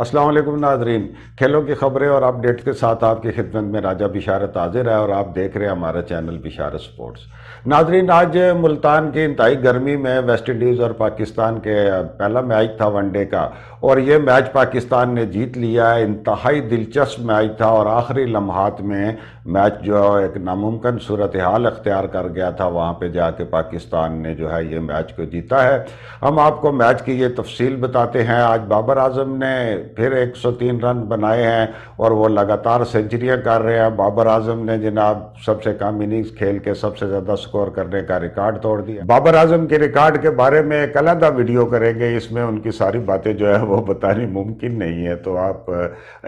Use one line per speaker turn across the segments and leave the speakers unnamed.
असलम नाजरीन खेलों की खबरें और अपडेट्स के साथ आपकी खिदमत में राजा बिशारत हाजिर है और आप देख रहे हैं हमारा चैनल बिशारत स्पोर्ट्स नाजरीन आज मुल्तान की इंतहाई गर्मी में वेस्ट इंडीज़ और पाकिस्तान के पहला मैच था वनडे का और ये मैच पाकिस्तान ने जीत लिया है इंतहाई दिलचस्प मैच था और आखिरी लम्हात में मैच जो है एक नामुमकिन सूरत हाल अख्तियार कर गया था वहाँ पर जाके पाकिस्तान ने जो है ये मैच को जीता है हम आपको मैच की ये तफसील बताते हैं आज बाबर आजम ने फिर 103 रन बनाए हैं और वो लगातार सेंचुरियाँ कर रहे हैं बाबर आजम ने जनाब सबसे कम इनिंग्स खेल के सबसे ज़्यादा स्कोर करने का रिकॉर्ड तोड़ दिया बाबर आजम के रिकॉर्ड के बारे में एक अलहदा वीडियो करेंगे इसमें उनकी सारी बातें जो है वो बतानी मुमकिन नहीं है तो आप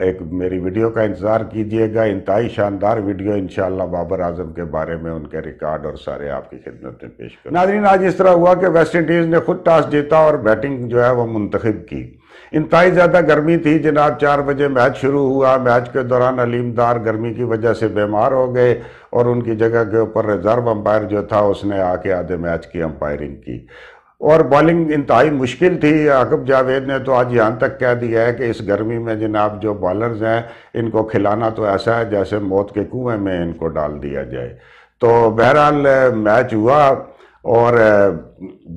एक मेरी वीडियो का इंतज़ार कीजिएगा इंतई शानदार वीडियो इन बाबर आजम के बारे में उनके रिकॉर्ड और सारे आपकी खिदमत में पेश कर नाजरीन आज इस तरह हुआ कि वेस्ट इंडीज़ ने खुद टॉस जीता और बैटिंग जो है वो मुंतखब की इंतहाई ज़्यादा गर्मी थी जनाब चार बजे मैच शुरू हुआ मैच के दौरान अलीमदार गर्मी की वजह से बीमार हो गए और उनकी जगह के ऊपर रिज़र्व अंपायर जो था उसने आके आधे मैच की अंपायरिंग की और बॉलिंग इंतहाई मुश्किल थी आकब जावेद ने तो आज यहाँ तक कह दिया है कि इस गर्मी में जनाब जो बॉलर्स हैं इनको खिलाना तो ऐसा है जैसे मौत के कुएं में इनको डाल दिया जाए तो बहरहाल मैच हुआ और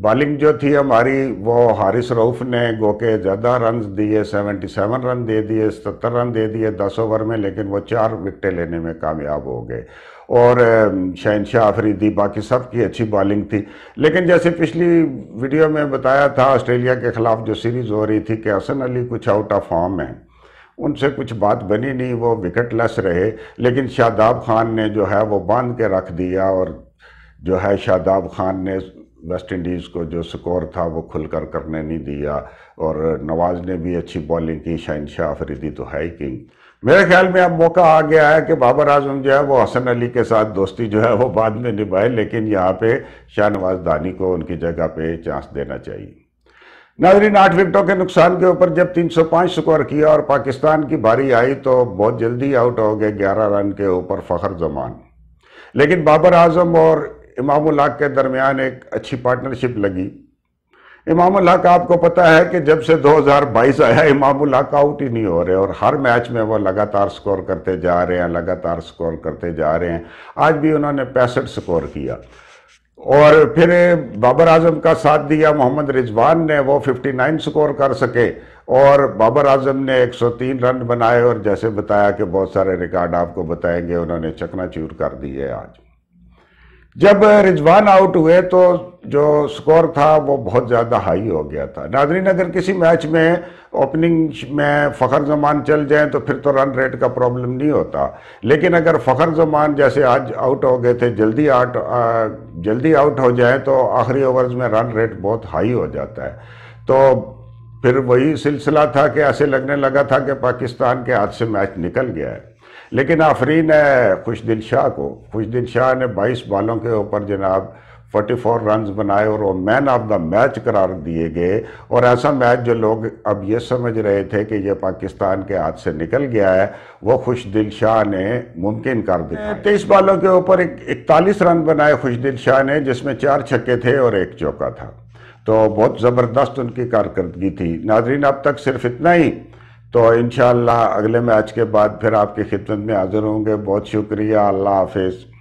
बॉलिंग जो थी हमारी वो हारिस रऊफ ने गो के ज़्यादा रन दिए 77 रन दे दिए सतर रन दे दिए 10 ओवर में लेकिन वो चार विकटें लेने में कामयाब हो गए और शहनशाह अफरीदी बाकी सब की अच्छी बॉलिंग थी लेकिन जैसे पिछली वीडियो में बताया था ऑस्ट्रेलिया के ख़िलाफ़ जो सीरीज़ हो रही थी कि हसन अली कुछ आउट ऑफ फॉर्म है उनसे कुछ बात बनी नहीं वो विकेट लेस रहे लेकिन शादाब खान ने जो है वो बांध के रख दिया और जो है शादाब खान ने वेस्ट इंडीज़ को जो स्कोर था वो खुलकर करने नहीं दिया और नवाज़ ने भी अच्छी बॉलिंग की शहनशाह आफरीदी तो है ही किंग मेरे ख्याल में अब मौका आ गया है कि बाबर आजम जो है वो हसन अली के साथ दोस्ती जो है वो बाद में निभाए लेकिन यहाँ पे शाहनवाज दानी को उनकी जगह पे चांस देना चाहिए नाजरीन आठ विकटों के नुकसान के ऊपर जब 305 स्कोर किया और पाकिस्तान की भारी आई तो बहुत जल्दी आउट हो गए 11 रन के ऊपर फ़खर जमान लेकिन बाबर आजम और इमाम के दरमियान एक अच्छी पार्टनरशिप लगी इमाम का आपको पता है कि जब से 2022 आया इमाम हक आउट ही नहीं हो रहे और हर मैच में वो लगातार स्कोर करते जा रहे हैं लगातार स्कोर करते जा रहे हैं आज भी उन्होंने पैंसठ स्कोर किया और फिर बाबर आजम का साथ दिया मोहम्मद रिजवान ने वो 59 स्कोर कर सके और बाबर आजम ने 103 रन बनाए और जैसे बताया कि बहुत सारे रिकॉर्ड आपको बताएंगे उन्होंने चकनाचूर कर दिए आज जब रिजवान आउट हुए तो जो स्कोर था वो बहुत ज़्यादा हाई हो गया था नाजरीन अगर किसी मैच में ओपनिंग में फ़खर जमान चल जाएं तो फिर तो रन रेट का प्रॉब्लम नहीं होता लेकिन अगर फ़खर जमान जैसे आज आउट हो गए थे जल्दी आउट जल्दी आउट हो जाएं तो आखिरी ओवर्स में रन रेट बहुत हाई हो जाता है तो फिर वही सिलसिला था कि ऐसे लगने लगा था कि पाकिस्तान के हाथ से मैच निकल गया है लेकिन आफरीन है खुश दिल शाह को खुश दिल शाह ने बाईस बालों के ऊपर जनाब 44 रन बनाए और वो मैन ऑफ द मैच करार दिए गए और ऐसा मैच जो लोग अब ये समझ रहे थे कि ये पाकिस्तान के हाथ से निकल गया है वो खुशदिल शाह ने मुमकिन कर दिया तेईस बालों के ऊपर इकतालीस रन बनाए खुशदिल शाह ने जिसमें चार छक्के थे और एक चौका था तो बहुत ज़बरदस्त उनकी कारकर्दगी थी नाजरीन अब तक सिर्फ इतना ही तो इन अगले मैच के बाद फिर आपकी खिदमत में हाजिर होंगे बहुत शुक्रिया अल्लाह हाफिज़